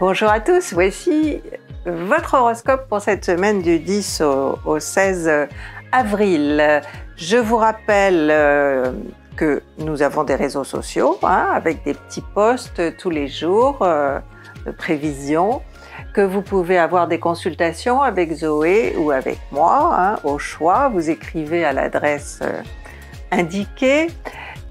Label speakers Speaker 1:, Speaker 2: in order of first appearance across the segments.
Speaker 1: Bonjour à tous, voici votre horoscope pour cette semaine du 10 au, 16 avril. Je vous rappelle euh, que nous avons des réseaux sociaux hein, avec des petits posts tous les jours euh, de prévision, que vous pouvez avoir des consultations avec Zoé ou avec moi hein, au choix. Vous écrivez à l'adresse euh, indiquée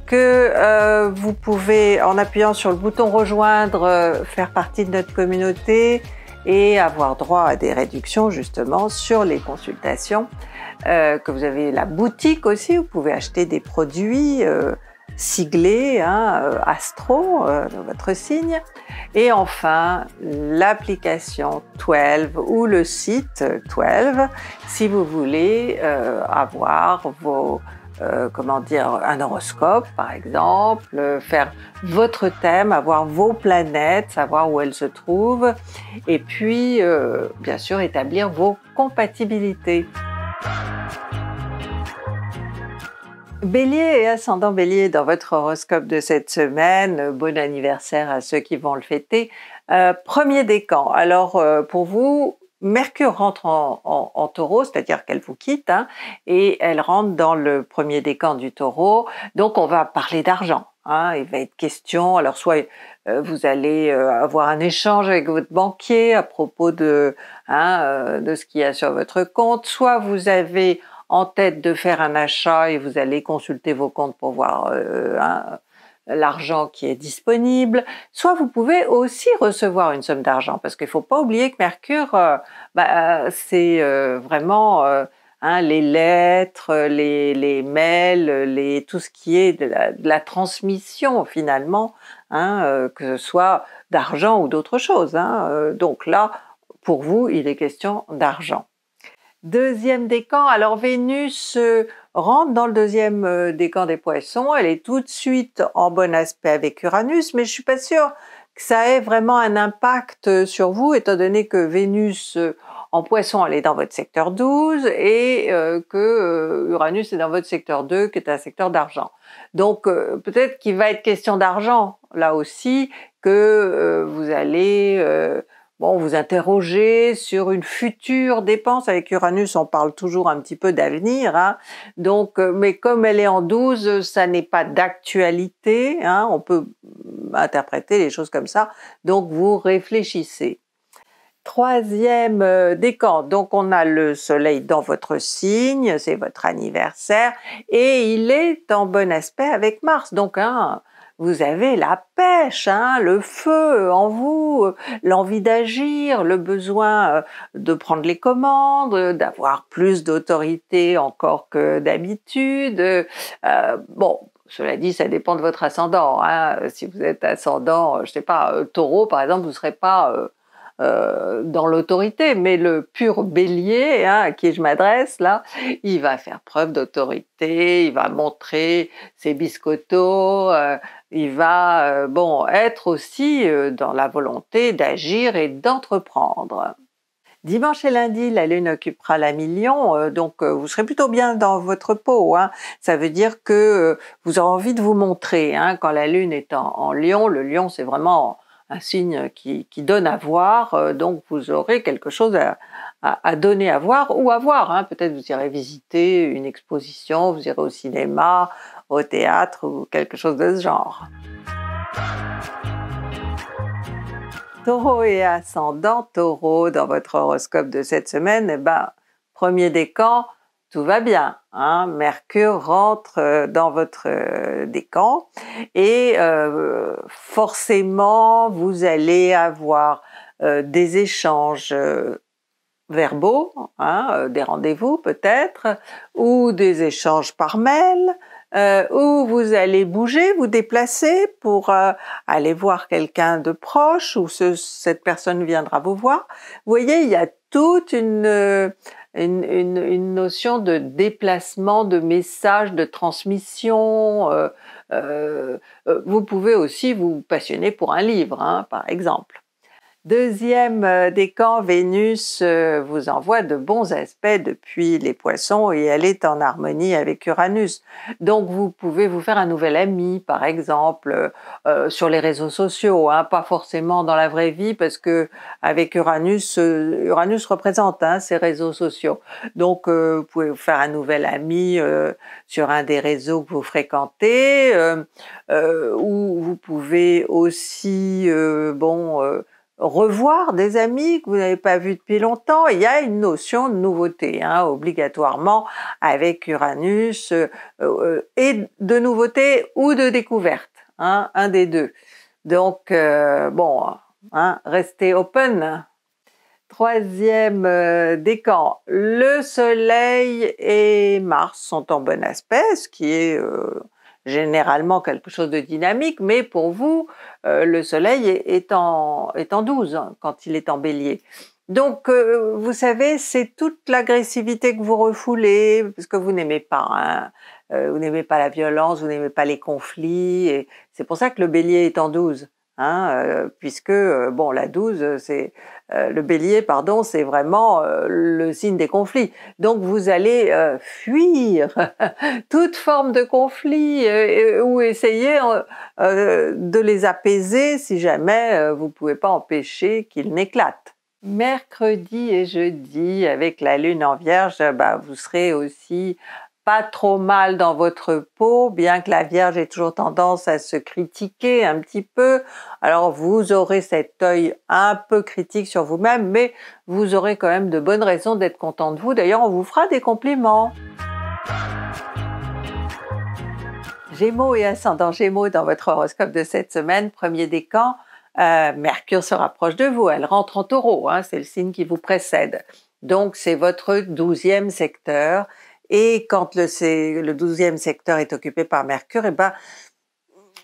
Speaker 1: que euh, vous pouvez, en appuyant sur le bouton rejoindre, euh, faire partie de notre communauté et avoir droit à des réductions justement sur les consultations. Euh, que vous avez la boutique aussi, vous pouvez acheter des produits euh, siglés, hein, euh, astro, votre signe. Et enfin, l'application 12 ou le site 12 si vous voulez avoir vos euh, comment dire, un horoscope par exemple, faire votre thème, avoir vos planètes, savoir où elles se trouvent, et puis euh, bien sûr établir vos compatibilités. Bélier et ascendant bélier dans votre horoscope de cette semaine, bon anniversaire à ceux qui vont le fêter. Euh, premier décan, alors pour vous, Mercure rentre en, taureau, c'est-à-dire qu'elle vous quitte, hein, et elle rentre dans le premier décan du taureau. Donc on va parler d'argent. Hein, il va être question, alors soit euh, vous allez euh, avoir un échange avec votre banquier à propos de, hein, euh, de ce qu'il y a sur votre compte, soit vous avez en tête de faire un achat et vous allez consulter vos comptes pour voir hein, l'argent qui est disponible, soit vous pouvez aussi recevoir une somme d'argent, parce qu'il ne faut pas oublier que Mercure, euh, bah, euh, c'est euh, vraiment hein, les lettres, les, mails, les, tout ce qui est de la, de la transmission finalement, hein, que ce soit d'argent ou d'autre chose. Hein, donc là, pour vous, il est question d'argent. Deuxième décan, alors Vénus euh, rentre dans le deuxième euh, décan des poissons, elle est tout de suite en bon aspect avec Uranus, mais je suis pas sûre que ça ait vraiment un impact euh, sur vous, étant donné que Vénus en poisson, elle est dans votre secteur 12 et que Uranus est dans votre secteur 2, qui est un secteur d'argent. Donc peut-être qu'il va être question d'argent là aussi, que vous allez Bon, vous interrogez sur une future dépense. Avec Uranus, on parle toujours un petit peu d'avenir. Hein. Donc, euh, mais comme elle est en 12, ça n'est pas d'actualité. Hein. On peut interpréter les choses comme ça. Donc, vous réfléchissez. Troisième euh, décan. Donc, on a le soleil dans votre signe. C'est votre anniversaire. Et il est en bon aspect avec Mars. Donc, hein, vous avez la pêche, hein, le feu en vous, l'envie d'agir, le besoin euh, de prendre les commandes, d'avoir plus d'autorité encore que d'habitude. Euh, bon, cela dit, ça dépend de votre ascendant. Hein. Si vous êtes ascendant, je sais pas, euh, taureau par exemple, vous ne serez pas dans l'autorité, mais le pur bélier hein, à qui je m'adresse là, il va faire preuve d'autorité, il va montrer ses biscottos, il va euh, bon être aussi euh, dans la volonté d'agir et d'entreprendre. Dimanche et lundi, la Lune occupera la million, euh, donc vous serez plutôt bien dans votre peau. Hein. Ça veut dire que vous aurez envie de vous montrer. Hein. Quand la Lune est en, lion, le lion c'est vraiment un signe qui, donne à voir, donc vous aurez quelque chose à, à, donner à voir ou à voir. Hein. Peut-être vous irez visiter une exposition, vous irez au cinéma, au théâtre ou quelque chose de ce genre. Taureau et ascendant taureau dans votre horoscope de cette semaine, eh ben, premier décan, tout va bien. Hein. Mercure rentre euh, dans votre euh, décan et euh, forcément vous allez avoir des échanges verbaux, hein, euh, des rendez-vous peut-être, ou des échanges par mail, euh, où vous allez bouger, vous déplacer pour euh, aller voir quelqu'un de proche ou cette personne viendra vous voir. Vous voyez, il y a toute une, notion de déplacement, de message, de transmission. vous pouvez aussi vous passionner pour un livre, hein, par exemple. Deuxième euh, décan, Vénus euh, vous envoie de bons aspects depuis les poissons et elle est en harmonie avec Uranus. Donc vous pouvez vous faire un nouvel ami, par exemple, euh, sur les réseaux sociaux, hein, pas forcément dans la vraie vie, parce que avec Uranus, Uranus représente hein, ces réseaux sociaux. Donc vous pouvez vous faire un nouvel ami sur un des réseaux que vous fréquentez, ou vous pouvez aussi, bon, revoir des amis que vous n'avez pas vus depuis longtemps. Il y a une notion de nouveauté, hein, obligatoirement, avec Uranus, euh, euh, et de nouveauté ou de découverte, hein, un des deux. Donc, euh, bon, hein, restez open. Troisième décan, le Soleil et Mars sont en bon aspect, ce qui est généralement quelque chose de dynamique, mais pour vous, euh, le Soleil est, en, est 12 quand il est en bélier. Donc, euh, vous savez, c'est toute l'agressivité que vous refoulez, parce que vous n'aimez pas, hein, euh, vous n'aimez pas la violence, vous n'aimez pas les conflits, et c'est pour ça que le bélier est en 12. Hein, euh, puisque euh, bon, la 12, euh, c'est le bélier, pardon, c'est vraiment le signe des conflits. Donc vous allez fuir toute forme de conflit ou essayer de les apaiser si jamais vous pouvez pas empêcher qu'ils n'éclatent. Mercredi et jeudi, avec la lune en vierge, bah, vous serez aussi pas trop mal dans votre peau, bien que la Vierge ait toujours tendance à se critiquer un petit peu. Alors vous aurez cet œil un peu critique sur vous-même, mais vous aurez quand même de bonnes raisons d'être content de vous. D'ailleurs, on vous fera des compliments. Gémeaux et ascendant Gémeaux dans votre horoscope de cette semaine, premier décan, euh, Mercure se rapproche de vous, elle rentre en taureau, hein, c'est le signe qui vous précède. Donc c'est votre douzième secteur et quand le, le 12e secteur est occupé par Mercure, eh ben,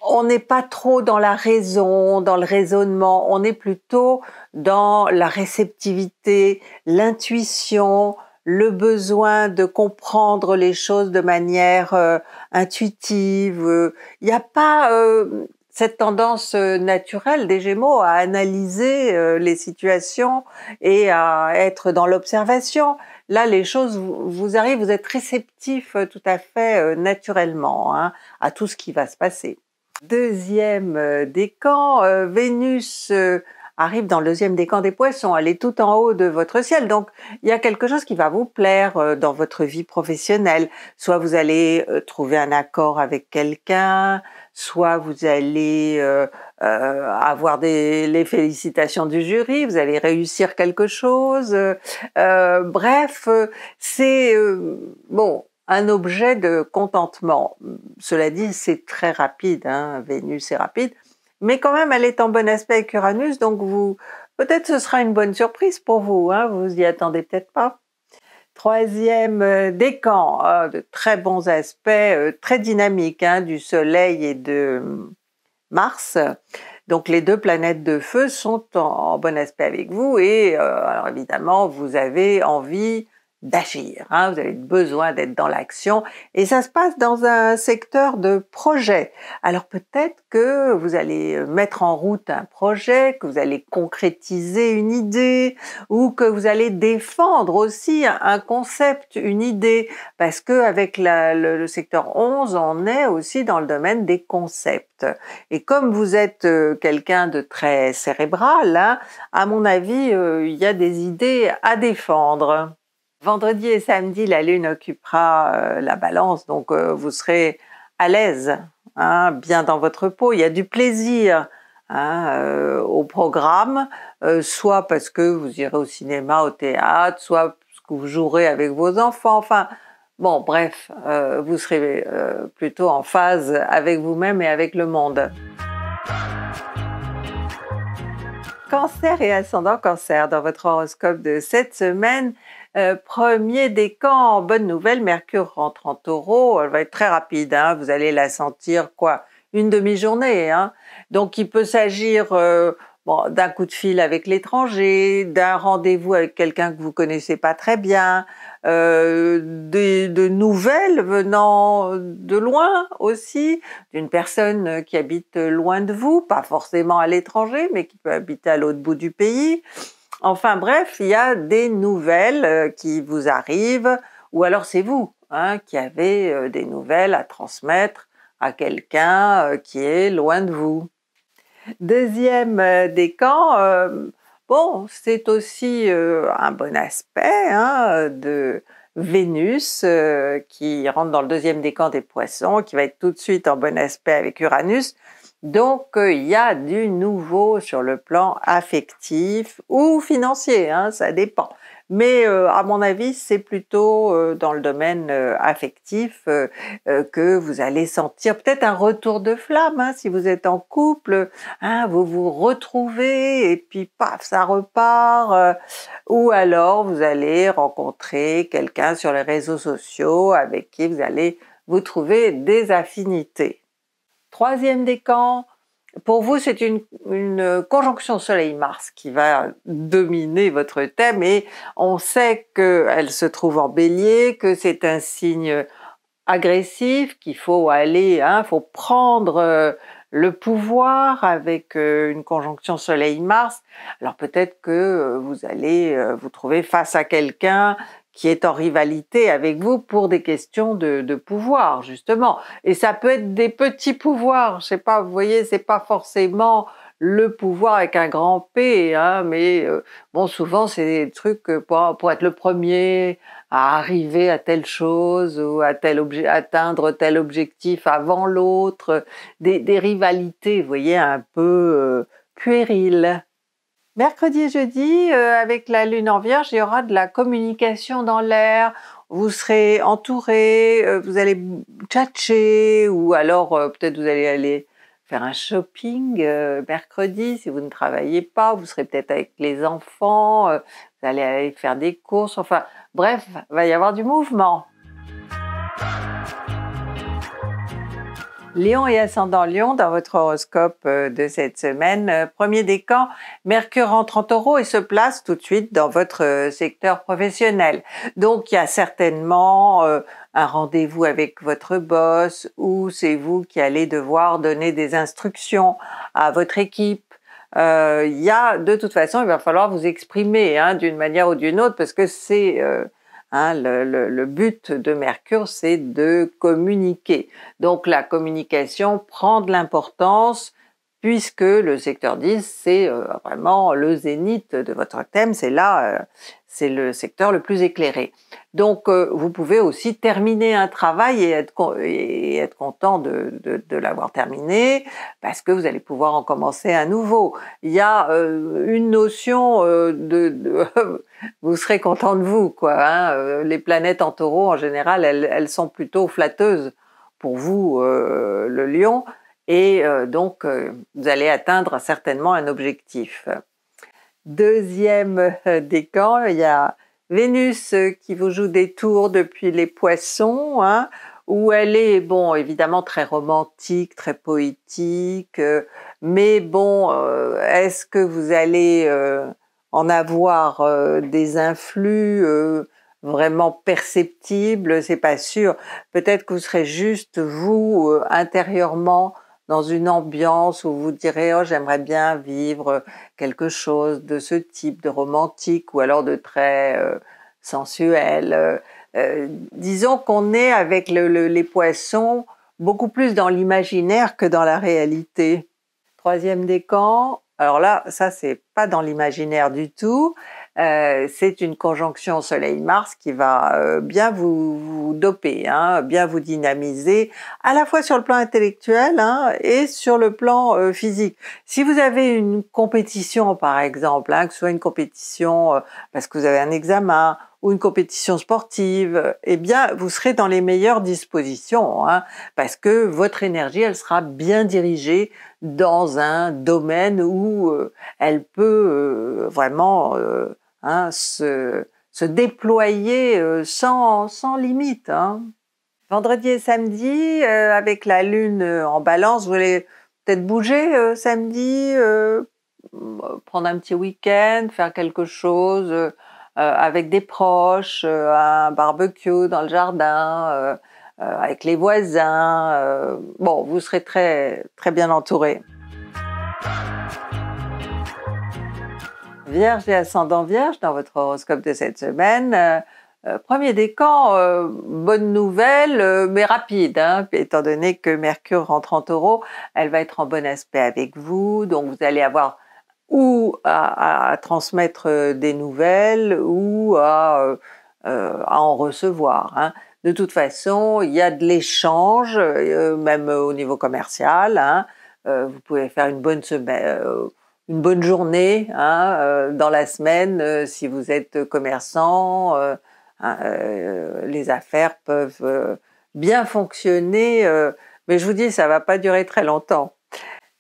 Speaker 1: on n'est pas trop dans la raison, dans le raisonnement, on est plutôt dans la réceptivité, l'intuition, le besoin de comprendre les choses de manière euh, intuitive. Il n'y a pas euh, cette tendance euh, naturelle des Gémeaux à analyser les situations et à être dans l'observation. Là, les choses vous arrivent, vous êtes réceptif euh, tout à fait euh, naturellement hein, à tout ce qui va se passer. Deuxième euh, décan, Vénus arrive dans le deuxième décan des poissons, elle est tout en haut de votre ciel, donc il y a quelque chose qui va vous plaire dans votre vie professionnelle. Soit vous allez trouver un accord avec quelqu'un, soit vous allez euh, euh, avoir des, les félicitations du jury, vous allez réussir quelque chose. Euh, bref, c'est bon un objet de contentement. Cela dit, c'est très rapide, hein, Vénus est rapide, mais quand même, elle est en bon aspect avec Uranus, donc vous peut-être ce sera une bonne surprise pour vous. Hein, vous y attendez peut-être pas. Troisième euh, décan, ah, de très bons aspects, euh, très dynamiques hein, du Soleil et de hum, Mars. Donc les deux planètes de feu sont en, bon aspect avec vous et euh, évidemment vous avez envie d'agir. Hein. vous avez besoin d'être dans l'action et ça se passe dans un secteur de projet. Alors peut-être que vous allez euh, mettre en route un projet, que vous allez concrétiser une idée ou que vous allez défendre aussi un concept, une idée, parce que avec le, secteur 11, on est aussi dans le domaine des concepts. Et comme vous êtes euh, quelqu'un de très cérébral, hein, à mon avis, euh, il y a des idées à défendre. Vendredi et samedi, la Lune occupera euh, la balance, donc euh, vous serez à l'aise, hein, bien dans votre peau. Il y a du plaisir hein, euh, au programme, soit parce que vous irez au cinéma, au théâtre, soit parce que vous jouerez avec vos enfants, enfin bon bref, vous serez plutôt en phase avec vous-même et avec le monde. Cancer et ascendant cancer, dans votre horoscope de cette semaine, euh, premier décan, bonne nouvelle, Mercure rentre en taureau, elle va être très rapide, hein, vous allez la sentir quoi Une demi-journée. Hein Donc il peut s'agir euh, d'un coup de fil avec l'étranger, d'un rendez-vous avec quelqu'un que vous connaissez pas très bien, euh, de, nouvelles venant de loin aussi, d'une personne qui habite loin de vous, pas forcément à l'étranger, mais qui peut habiter à l'autre bout du pays. Enfin bref, il y a des nouvelles euh, qui vous arrivent, ou alors c'est vous hein, qui avez euh, des nouvelles à transmettre à quelqu'un euh, qui est loin de vous. Deuxième décan, bon, c'est aussi un bon aspect hein, de Vénus qui rentre dans le deuxième décan des poissons, qui va être tout de suite en bon aspect avec Uranus. Donc euh, il y a du nouveau sur le plan affectif ou financier, hein, ça dépend. Mais euh, à mon avis, c'est plutôt euh, dans le domaine affectif que vous allez sentir peut-être un retour de flamme. Hein, si vous êtes en couple, hein, vous vous retrouvez et puis paf, ça repart. ou alors vous allez rencontrer quelqu'un sur les réseaux sociaux avec qui vous allez vous trouver des affinités troisième décan. Pour vous, c'est une, conjonction Soleil-Mars qui va dominer votre thème et on sait qu'elle se trouve en bélier, que c'est un signe agressif, qu'il faut aller, hein, faut prendre euh, le pouvoir avec euh, une conjonction Soleil-Mars. Alors peut-être que vous allez euh, vous trouver face à quelqu'un qui est en rivalité avec vous pour des questions de, pouvoir justement. Et ça peut être des petits pouvoirs, je sais pas, vous voyez, c'est pas forcément le pouvoir avec un grand P, hein, mais euh, bon, souvent c'est des trucs euh, pour, être le premier à arriver à telle chose ou à tel objet, atteindre tel objectif avant l'autre, des, rivalités, vous voyez, un peu euh, puériles. Mercredi et jeudi, euh, avec la lune en vierge, il y aura de la communication dans l'air. Vous serez entouré, euh, vous allez tchatcher ou alors euh, peut-être vous allez aller faire un shopping mercredi si vous ne travaillez pas. Vous serez peut-être avec les enfants, vous allez aller faire des courses. Enfin, bref, il va y avoir du mouvement. Lion et ascendant Lion dans votre horoscope euh, de cette semaine. Euh, premier décan, Mercure rentre en taureau et se place tout de suite dans votre euh, secteur professionnel. Donc il y a certainement un rendez-vous avec votre boss ou c'est vous qui allez devoir donner des instructions à votre équipe il y a de toute façon, il va falloir vous exprimer hein, d'une manière ou d'une autre parce que c'est Hein, le, but de Mercure, c'est de communiquer. Donc la communication prend de l'importance puisque le secteur 10, c'est euh, vraiment le zénith de votre thème, c'est là, euh, c'est le secteur le plus éclairé. Donc, euh, vous pouvez aussi terminer un travail et être, content de, l'avoir terminé parce que vous allez pouvoir en commencer un nouveau. Il y a euh, une notion euh, de, vous serez content de vous, quoi. Hein Les planètes en taureau, en général, elles, elles sont plutôt flatteuses pour vous, le lion, et donc vous allez atteindre certainement un objectif. Deuxième décan, il y a Vénus euh, qui vous joue des tours depuis les poissons, hein, où elle est, bon, évidemment très romantique, très poétique, euh, mais bon, euh, est-ce que vous allez en avoir des influx vraiment perceptibles C'est pas sûr. Peut-être que vous serez juste, vous, intérieurement, dans une ambiance où vous direz oh j'aimerais bien vivre euh, quelque chose de ce type, de romantique ou alors de très euh, sensuel. Euh, disons qu'on est avec les poissons beaucoup plus dans l'imaginaire que dans la réalité. Troisième décan, alors là, ça c'est pas dans l'imaginaire du tout. Euh, c'est une conjonction Soleil-Mars qui va euh, bien vous, doper, hein, bien vous dynamiser, à la fois sur le plan intellectuel hein, et sur le plan euh, physique. Si vous avez une compétition, par exemple, hein, que ce soit une compétition parce que vous avez un examen ou une compétition sportive, eh bien, vous serez dans les meilleures dispositions, parce que votre énergie, elle sera bien dirigée dans un domaine où elle peut vraiment Hein, se, déployer euh, sans, sans limite. Hein. Vendredi et samedi, euh, avec la lune euh, en balance, vous allez peut-être bouger samedi, prendre un petit week-end, faire quelque chose avec des proches, un barbecue dans le jardin. avec les voisins. bon, vous serez très, très bien entouré. Vierge et ascendant Vierge, dans votre horoscope de cette semaine, euh, euh, premier décan, euh, bonne nouvelle, mais rapide, hein, étant donné que Mercure rentre en taureau, elle va être en bon aspect avec vous, donc vous allez avoir ou à, transmettre des nouvelles ou à, en recevoir. Hein. De toute façon, il y a de l'échange, même au niveau commercial. Hein. vous pouvez faire une bonne semaine une bonne journée hein, euh, dans la semaine euh, si vous êtes commerçant. Euh, hein, les affaires peuvent bien fonctionner, mais je vous dis, ça va pas durer très longtemps.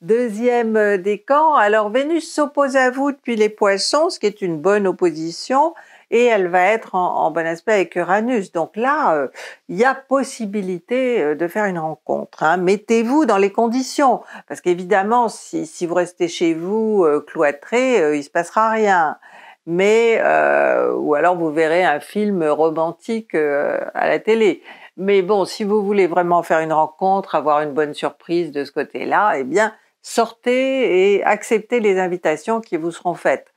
Speaker 1: Deuxième décan, alors Vénus s'oppose à vous depuis les poissons, ce qui est une bonne opposition, et elle va être en, bon aspect avec Uranus. Donc là, euh, il y a possibilité euh, de faire une rencontre. Hein. Mettez-vous dans les conditions, parce qu'évidemment, si, vous restez chez vous cloîtrés, euh, cloîtré, il se passera rien. Mais ou alors vous verrez un film romantique à la télé. Mais bon, si vous voulez vraiment faire une rencontre, avoir une bonne surprise de ce côté-là, eh bien, sortez et acceptez les invitations qui vous seront faites.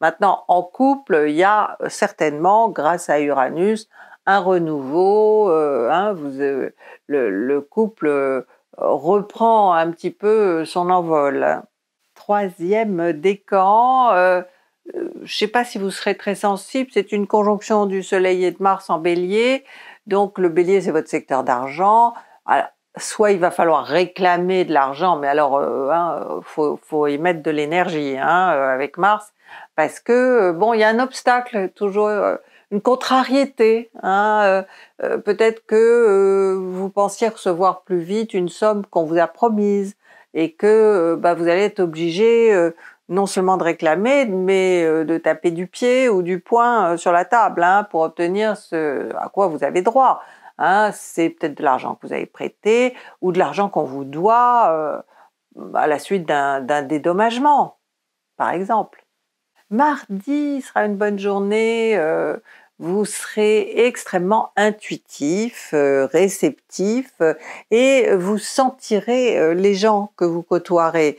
Speaker 1: Maintenant, en couple, il y a euh, certainement, grâce à Uranus, un renouveau. Euh, hein, euh, le, couple reprend un petit peu son envol. Troisième décan, je ne sais pas si vous serez très sensible, c'est une conjonction du Soleil et de Mars en bélier. Donc le bélier, c'est votre secteur d'argent. Soit il va falloir réclamer de l'argent, mais alors il hein, faut, y mettre de l'énergie hein, avec Mars parce que euh, bon, il y a un obstacle, toujours euh, une contrariété. Hein, euh, peut-être que vous pensiez recevoir plus vite une somme qu'on vous a promise et que bah, vous allez être obligé non seulement de réclamer, mais de taper du pied ou du poing sur la table hein, pour obtenir ce à quoi vous avez droit. Hein. C'est peut-être de l'argent que vous avez prêté ou de l'argent qu'on vous doit à la suite d'un dédommagement, par exemple. Mardi sera une bonne journée. Euh, vous serez extrêmement intuitif, euh, réceptif euh, et vous sentirez les gens que vous côtoierez,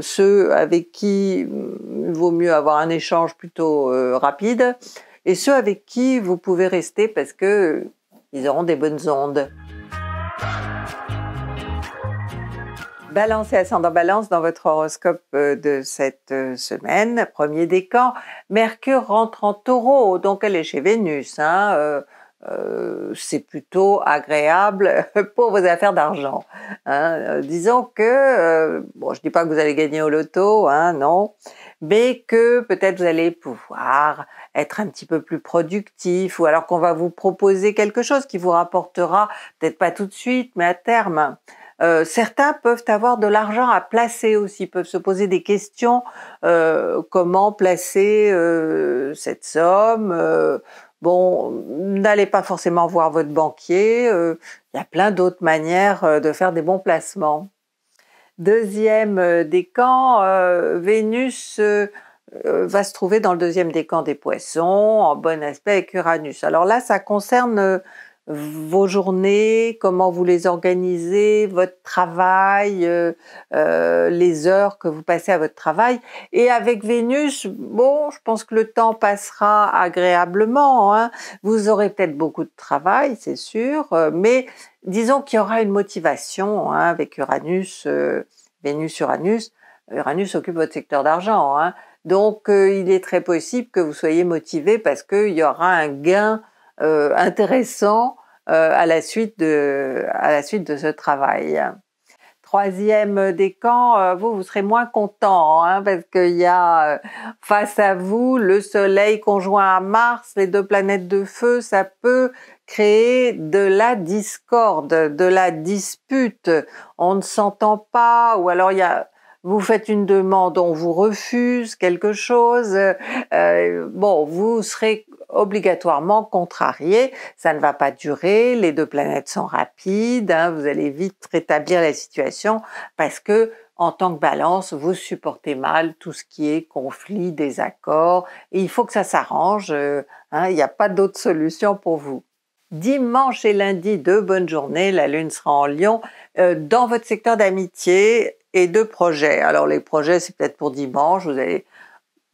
Speaker 1: ceux avec qui il mm, vaut mieux avoir un échange plutôt rapide et ceux avec qui vous pouvez rester parce que ils auront des bonnes ondes. Balance et ascendant Balance dans votre horoscope euh, de cette euh, semaine, premier décan. Mercure rentre en taureau, donc elle est chez Vénus. Hein, euh, c'est plutôt agréable pour vos affaires d'argent. Hein. disons que, bon, je dis pas que vous allez gagner au loto, hein, non, mais que peut-être vous allez pouvoir être un petit peu plus productif ou alors qu'on va vous proposer quelque chose qui vous rapportera, peut-être pas tout de suite, mais à terme, euh, certains peuvent avoir de l'argent à placer aussi, peuvent se poser des questions, euh, comment placer euh, cette somme. bon, n'allez pas forcément voir votre banquier, il y a plein d'autres manières de faire des bons placements. Deuxième décan, Vénus va se trouver dans le deuxième décan des poissons, en bon aspect avec Uranus. Alors là, ça concerne vos journées, comment vous les organisez, votre travail, euh, euh, les heures que vous passez à votre travail. Et avec Vénus, bon, je pense que le temps passera agréablement. Hein. Vous aurez peut-être beaucoup de travail, c'est sûr, euh, mais disons qu'il y aura une motivation hein, avec Uranus, Vénus-Uranus. Uranus occupe votre secteur d'argent, hein. donc il est très possible que vous soyez motivé parce qu'il y aura un gain euh, intéressant euh, à, la suite de, à la suite de ce travail. Troisième décan, euh, vous, vous serez moins content hein, parce qu'il y a face à vous le Soleil conjoint à Mars, les deux planètes de feu, ça peut créer de la discorde, de la dispute. On ne s'entend pas, ou alors il y a vous faites une demande, on vous refuse quelque chose, euh, bon, vous serez obligatoirement contrarié, ça ne va pas durer, les deux planètes sont rapides, hein, vous allez vite rétablir la situation parce que en tant que balance, vous supportez mal tout ce qui est conflit, désaccord, il faut que ça s'arrange, euh, hein, il n'y a pas d'autre solution pour vous. Dimanche et lundi, deux bonnes journées, la lune sera en lion. Euh, dans votre secteur d'amitié, et deux projets. Alors les projets, c'est peut-être pour dimanche, vous avez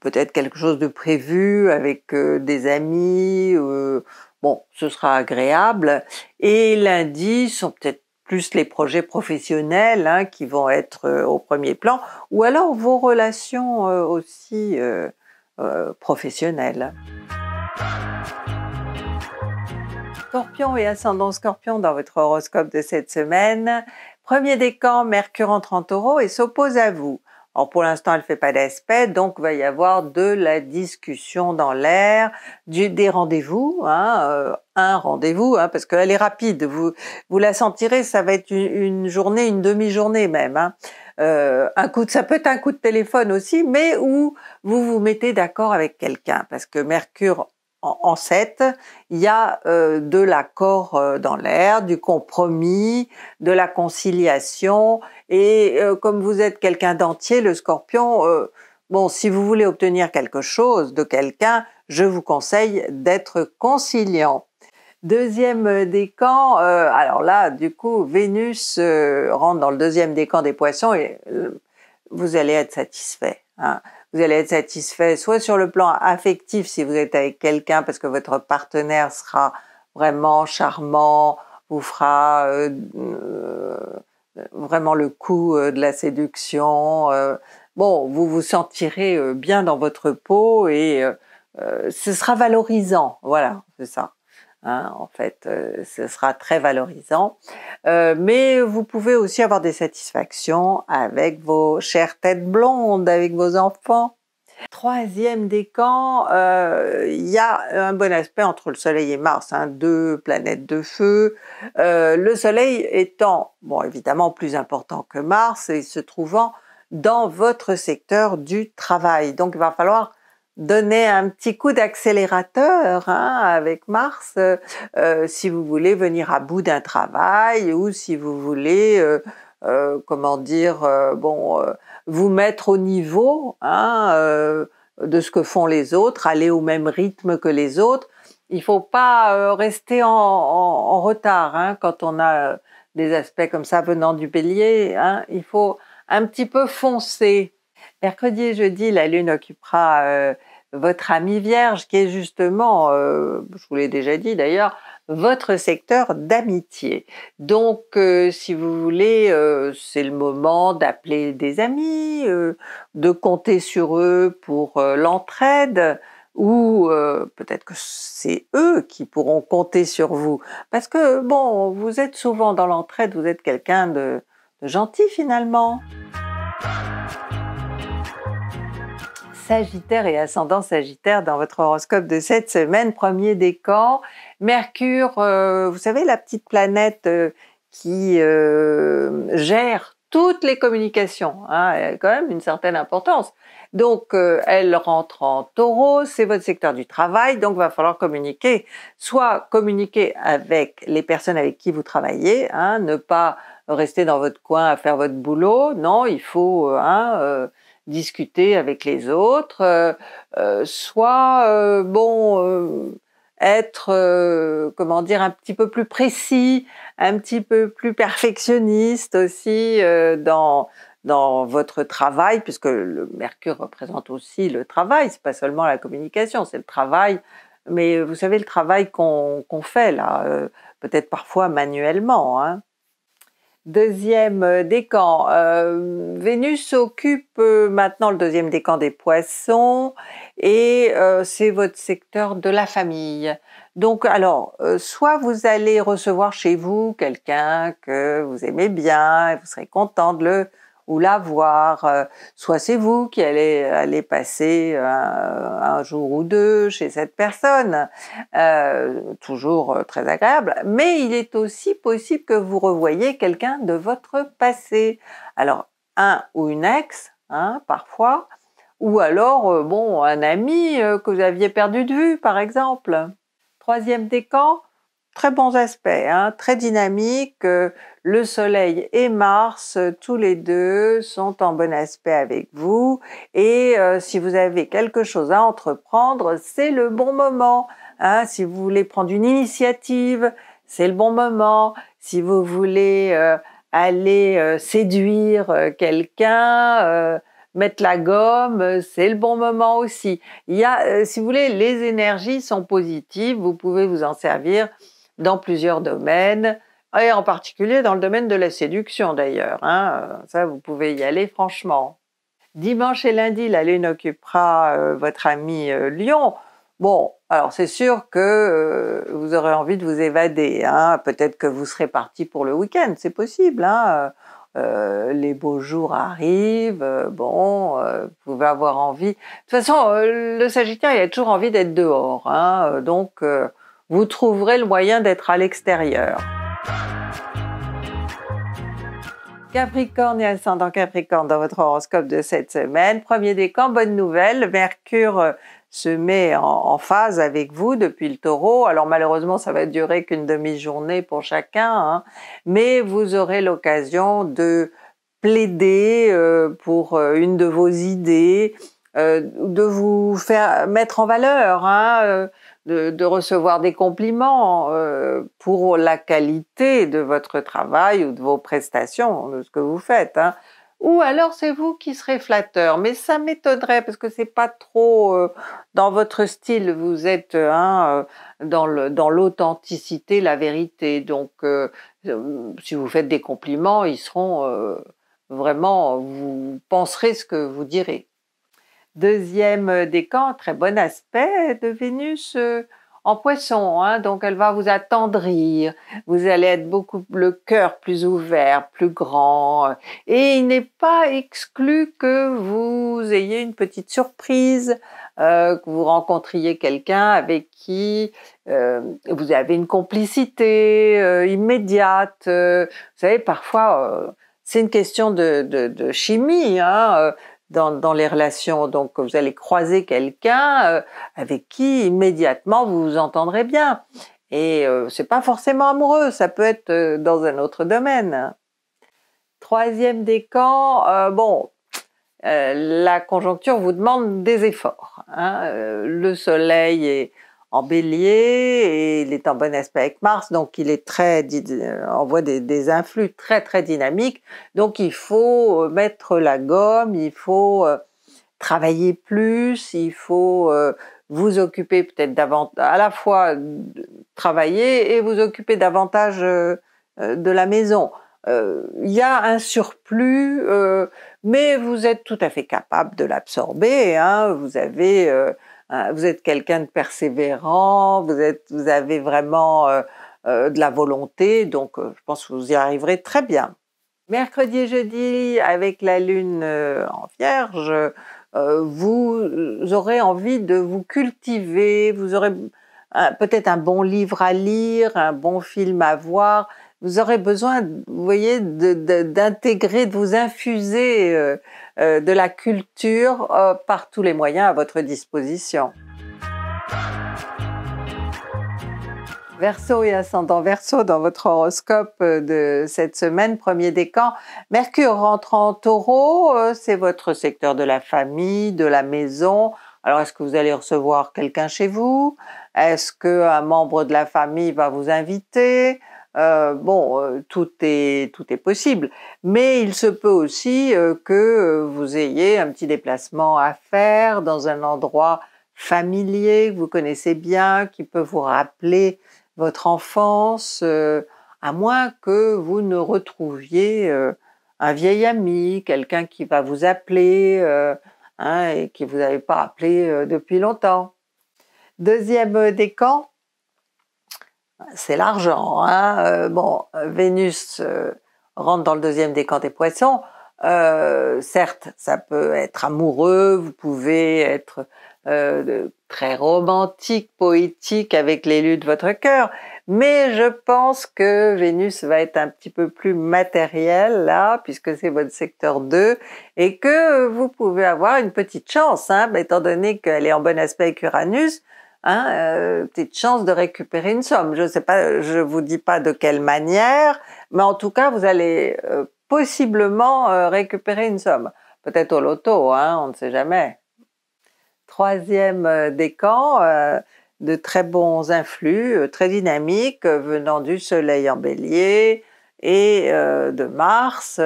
Speaker 1: peut-être quelque chose de prévu avec euh, des amis, euh, bon, ce sera agréable. Et lundi sont peut-être plus les projets professionnels hein, qui vont être euh, au premier plan, ou alors vos relations aussi professionnelles. Scorpion et ascendant Scorpion dans votre horoscope de cette semaine. Premier décan, Mercure entre en taureau et s'oppose à vous. Or pour l'instant, elle ne fait pas d'aspect, donc va y avoir de la discussion dans l'air, des rendez-vous, hein, euh, un rendez-vous, hein, parce qu'elle est rapide. Vous, vous la sentirez, ça va être une, journée, une demi-journée même. Hein. Euh, un coup de, ça peut être un coup de téléphone aussi, mais où vous vous mettez d'accord avec quelqu'un, parce que Mercure en 7, il y a euh, de l'accord euh, dans l'air, du compromis, de la conciliation. Et euh, comme vous êtes quelqu'un d'entier, le scorpion, bon, si vous voulez obtenir quelque chose de quelqu'un, je vous conseille d'être conciliant. Deuxième décan, alors là, du coup, Vénus rentre dans le deuxième décan des poissons et vous allez être satisfait. Hein vous allez être satisfait, soit sur le plan affectif si vous êtes avec quelqu'un, parce que votre partenaire sera vraiment charmant, vous fera euh, euh, vraiment le coup euh, de la séduction. bon, vous vous sentirez bien dans votre peau et ce sera valorisant. Voilà, c'est ça. Hein, en fait, euh, ce sera très valorisant. Euh, mais vous pouvez aussi avoir des satisfactions avec vos chères têtes blondes, avec vos enfants. Troisième décan, euh, il y a un bon aspect entre le Soleil et Mars, hein, deux planètes de feu. le Soleil étant, bon, évidemment plus important que Mars et se trouvant dans votre secteur du travail. Donc il va falloir donner un petit coup d'accélérateur hein, avec Mars euh, euh, si vous voulez venir à bout d'un travail ou si vous voulez, euh, euh comment dire, bon, vous mettre au niveau hein, de ce que font les autres, aller au même rythme que les autres. Il faut pas rester en, retard hein, quand on a des aspects comme ça venant du bélier. Hein. il faut un petit peu foncer, Mercredi et jeudi, la Lune occupera euh, votre ami Vierge, qui est justement, euh, je vous l'ai déjà dit d'ailleurs, votre secteur d'amitié. Donc, euh, si vous voulez, c'est le moment d'appeler des amis, de compter sur eux pour l'entraide, ou peut-être que c'est eux qui pourront compter sur vous. Parce que, bon, vous êtes souvent dans l'entraide, vous êtes quelqu'un de gentil finalement. Sagittaire et ascendant Sagittaire dans votre horoscope de cette semaine, premier décan. Mercure, euh, vous savez, la petite planète euh, qui euh, gère toutes les communications, hein, elle a quand même une certaine importance. Donc, elle rentre en taureau, c'est votre secteur du travail, donc va falloir communiquer. Soit communiquer avec les personnes avec qui vous travaillez, hein, ne pas rester dans votre coin à faire votre boulot, non, il faut... Hein, discuter avec les autres, euh, euh, soit euh, bon être, comment dire, un petit peu plus précis, un petit peu plus perfectionniste aussi dans, dans votre travail, puisque le Mercure représente aussi le travail, c'est pas seulement la communication, c'est le travail, mais vous savez, le travail qu'on fait là, peut-être parfois manuellement. Hein. Deuxième euh, décan. Euh, Vénus occupe euh, maintenant le deuxième décan des poissons et euh, c'est votre secteur de la famille. Donc alors, soit vous allez recevoir chez vous quelqu'un que vous aimez bien et vous serez content de le ou la voir. Euh, soit c'est vous qui allez aller passer euh, un, jour ou deux chez cette personne, euh, toujours très agréable, mais il est aussi possible que vous revoyez quelqu'un de votre passé. Alors, un ou une ex, hein, parfois, ou alors, bon, un ami que vous aviez perdu de vue, par exemple. Troisième décan, très bons aspects, hein, très dynamique. Euh, le Soleil et Mars, euh, tous les deux, sont en bon aspect avec vous. Et euh, si vous avez quelque chose à entreprendre, c'est le bon moment. Hein. si vous voulez prendre une initiative, c'est le bon moment. Si vous voulez aller séduire quelqu'un, mettre la gomme, c'est le bon moment aussi. Il y a, si vous voulez, les énergies sont positives, vous pouvez vous en servir dans plusieurs domaines, et en particulier dans le domaine de la séduction d'ailleurs. Hein. Euh, ça, vous pouvez y aller franchement. Dimanche et lundi, la lune occupera euh, votre ami euh, Lyon Bon, alors c'est sûr que vous aurez envie de vous évader. Hein. Peut-être que vous serez parti pour le week-end, c'est possible. Hein. les beaux jours arrivent, bon, vous pouvez avoir envie. De toute façon, le Sagittaire, il a toujours envie d'être dehors, hein, donc vous trouverez le moyen d'être à l'extérieur. Capricorne et ascendant Capricorne dans votre horoscope de cette semaine. Premier décan, bonne nouvelle, Mercure euh, se met en, phase avec vous depuis le taureau. Alors malheureusement, ça va durer qu'une demi-journée pour chacun, hein. mais vous aurez l'occasion de plaider euh, pour euh, une de vos idées, de vous faire mettre en valeur. Hein, de, recevoir des compliments euh, pour la qualité de votre travail ou de vos prestations, de ce que vous faites. Hein. Ou alors c'est vous qui serez flatteur, mais ça m'étonnerait parce que c'est pas trop euh, dans votre style. Vous êtes hein, euh, dans l'authenticité, la vérité. Donc, si vous faites des compliments, ils seront vraiment. Vous penserez ce que vous direz. Deuxième euh, décan, très bon aspect de Vénus euh, en poisson, hein, donc elle va vous attendrir, vous allez être beaucoup le cœur plus ouvert, plus grand, euh, et il n'est pas exclu que vous ayez une petite surprise, que vous rencontriez quelqu'un avec qui vous avez une complicité immédiate. vous savez, parfois, c'est une question de, chimie. Hein, dans, les relations. Donc vous allez croiser quelqu'un euh, avec qui immédiatement vous vous entendrez bien. Et euh, c'est pas forcément amoureux, ça peut être euh, dans un autre domaine. Troisième décan, bon, la conjoncture vous demande des efforts. Hein. le soleil est en bélier et il est en bon aspect avec Mars, donc il est très, euh, envoie des, des influx très très dynamiques. Donc il faut euh, mettre la gomme, il faut euh, travailler plus, il faut vous occuper peut-être davantage, à la fois travailler et vous occuper davantage de la maison. Il y a un surplus, mais vous êtes tout à fait capable de l'absorber. Hein. vous avez euh, vous êtes quelqu'un de persévérant, vous, avez vraiment euh, euh, de la volonté, donc je pense que vous y arriverez très bien. Mercredi et jeudi, avec la lune en vierge, vous aurez envie de vous cultiver, vous aurez peut-être un bon livre à lire, un bon film à voir. Vous aurez besoin, vous voyez, d'intégrer, de, vous infuser euh, de la culture euh, par tous les moyens à votre disposition. Verseau et ascendant Verseau dans votre horoscope euh, de cette semaine, premier décan. Mercure rentre en taureau, c'est votre secteur de la famille, de la maison. Alors est-ce que vous allez recevoir quelqu'un chez vous Est-ce qu'un membre de la famille va vous inviter euh, bon, euh, tout est tout est possible, mais il se peut aussi euh, que vous ayez un petit déplacement à faire dans un endroit familier que vous connaissez bien, qui peut vous rappeler votre enfance, à moins que vous ne retrouviez un vieil ami, quelqu'un qui va vous appeler hein, et qui vous n'avez pas appelé depuis longtemps. Deuxième décan, c'est l'argent. Hein euh, bon, Vénus euh, rentre dans le deuxième décan des poissons. Euh, certes, ça peut être amoureux, vous pouvez être très romantique, poétique avec l'élu de votre cœur, mais je pense que Vénus va être un petit peu plus matérielle là, puisque c'est votre secteur 2, et que vous pouvez avoir une petite chance, hein, étant donné qu'elle est en bon aspect avec Uranus, Hein, euh, petite chance de récupérer une somme. Je ne sais pas, je vous dis pas de quelle manière, mais en tout cas, vous allez euh, possiblement euh, récupérer une somme. Peut-être au loto, hein, on ne sait jamais. Troisième décan, de très bons influx, très dynamiques, venant du soleil en bélier et de Mars,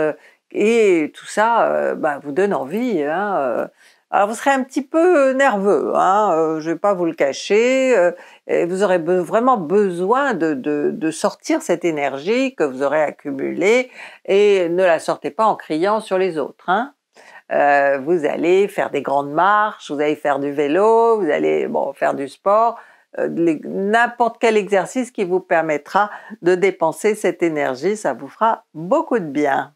Speaker 1: et tout ça bah, vous donne envie. Hein, alors vous serez un petit peu euh, nerveux, hein, euh, je ne vais pas vous le cacher, euh, vous aurez vraiment besoin de, sortir cette énergie que vous aurez accumulée et ne la sortez pas en criant sur les autres. Hein. vous allez faire des grandes marches, vous allez faire du vélo, vous allez bon, faire du sport, n'importe quel exercice qui vous permettra de dépenser cette énergie, ça vous fera beaucoup de bien.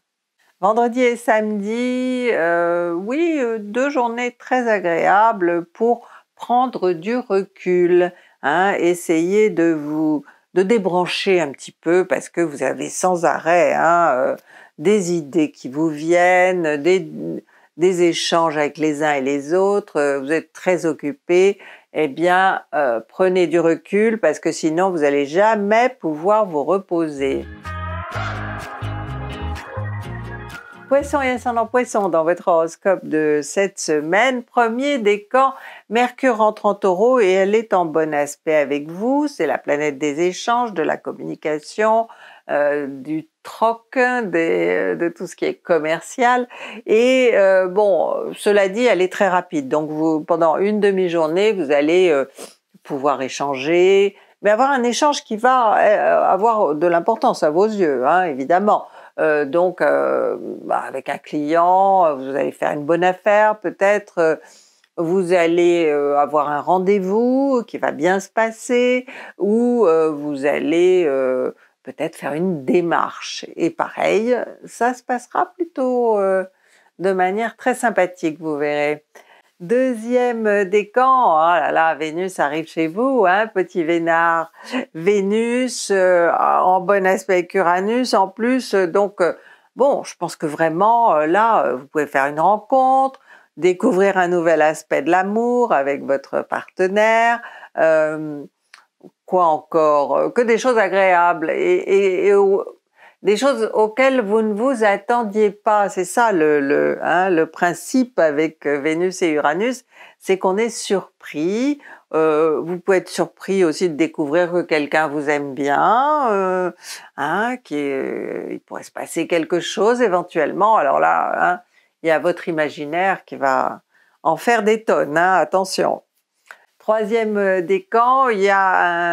Speaker 1: Vendredi et samedi, euh, oui, euh, deux journées très agréables pour prendre du recul. Hein, essayez de vous de débrancher un petit peu parce que vous avez sans arrêt hein, euh, des idées qui vous viennent, des, échanges avec les uns et les autres, vous êtes très occupé, eh bien prenez du recul parce que sinon vous allez jamais pouvoir vous reposer. Poisson et ascendant Poisson dans votre horoscope de cette semaine. Premier décan, Mercure rentre en taureau et elle est en bon aspect avec vous. C'est la planète des échanges, de la communication, euh, du troc, euh, de tout ce qui est commercial. Et euh, bon, cela dit, elle est très rapide. Donc vous, pendant une demi-journée, vous allez pouvoir échanger, mais avoir un échange qui va avoir de l'importance à vos yeux, hein, évidemment. Euh, donc, euh, bah, avec un client, euh, vous allez faire une bonne affaire peut-être. vous allez avoir un rendez-vous qui va bien se passer ou vous allez peut-être faire une démarche. Et pareil, ça se passera plutôt de manière très sympathique, vous verrez. Deuxième décan, oh là là, Vénus arrive chez vous, hein, petit Vénard. Vénus euh, en bon aspect avec Uranus en plus, euh, donc euh, bon, je pense que vraiment là, vous pouvez faire une rencontre, découvrir un nouvel aspect de l'amour avec votre partenaire. quoi encore Que des choses agréables et des choses auxquelles vous ne vous attendiez pas. C'est ça le, le, hein, le, principe avec Vénus et Uranus, c'est qu'on est surpris. Euh, vous pouvez être surpris aussi de découvrir que quelqu'un vous aime bien, euh, hein, qu'il pourrait se passer quelque chose éventuellement. Alors là, hein, il y a votre imaginaire qui va en faire des tonnes, hein, attention. Troisième euh, décan, il y a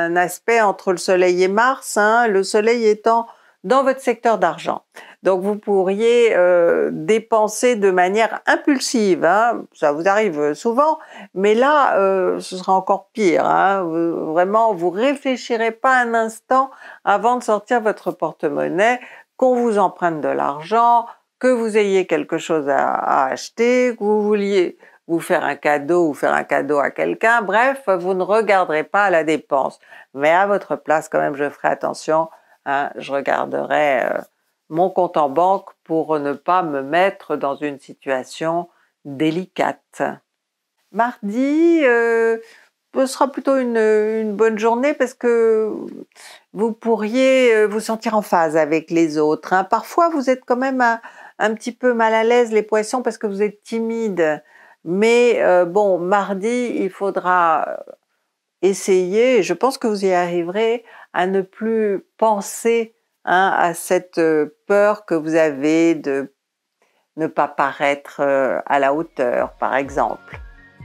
Speaker 1: un aspect entre le Soleil et Mars, hein. le Soleil étant dans votre secteur d'argent. Donc vous pourriez euh, dépenser de manière impulsive, hein. ça vous arrive euh, souvent, mais là euh, ce sera encore pire. Hein, vraiment, vous réfléchirez pas un instant avant de sortir votre porte-monnaie, qu'on vous emprunte de l'argent, que vous ayez quelque chose à, acheter, que vous vouliez vous faire un cadeau ou faire un cadeau à quelqu'un, bref, vous ne regarderez pas la dépense. Mais à votre place, quand même, je ferai attention Hein, je regarderai euh, mon compte en banque pour ne pas me mettre dans une situation délicate. Mardi euh, sera plutôt une, bonne journée parce que vous pourriez euh, vous sentir en phase avec les autres. Hein. Parfois, vous êtes quand même un, petit peu mal à l'aise les poissons parce que vous êtes timide. Mais bon, mardi, il faudra essayez, je pense que vous y arriverez, à ne plus penser hein, à cette euh, peur que vous avez de ne pas paraître euh, à la hauteur, par exemple.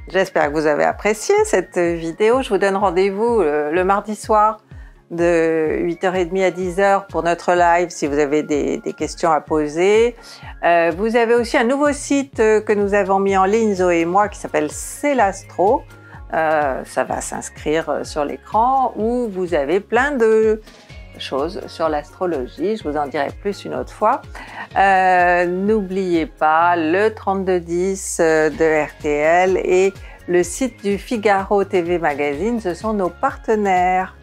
Speaker 1: J'espère que vous avez apprécié cette vidéo. Je vous donne rendez-vous euh, le mardi soir de 8h30 à 10h pour notre live si vous avez des, questions à poser. vous avez aussi un nouveau site que nous avons mis en ligne, Zoé et moi, qui s'appelle C'est euh, ça va s'inscrire euh, sur l'écran, où vous avez plein de choses sur l'astrologie. Je vous en dirai plus une autre fois. Euh, n'oubliez pas le 3210 de RTL et le site du Figaro TV Magazine, ce sont nos partenaires.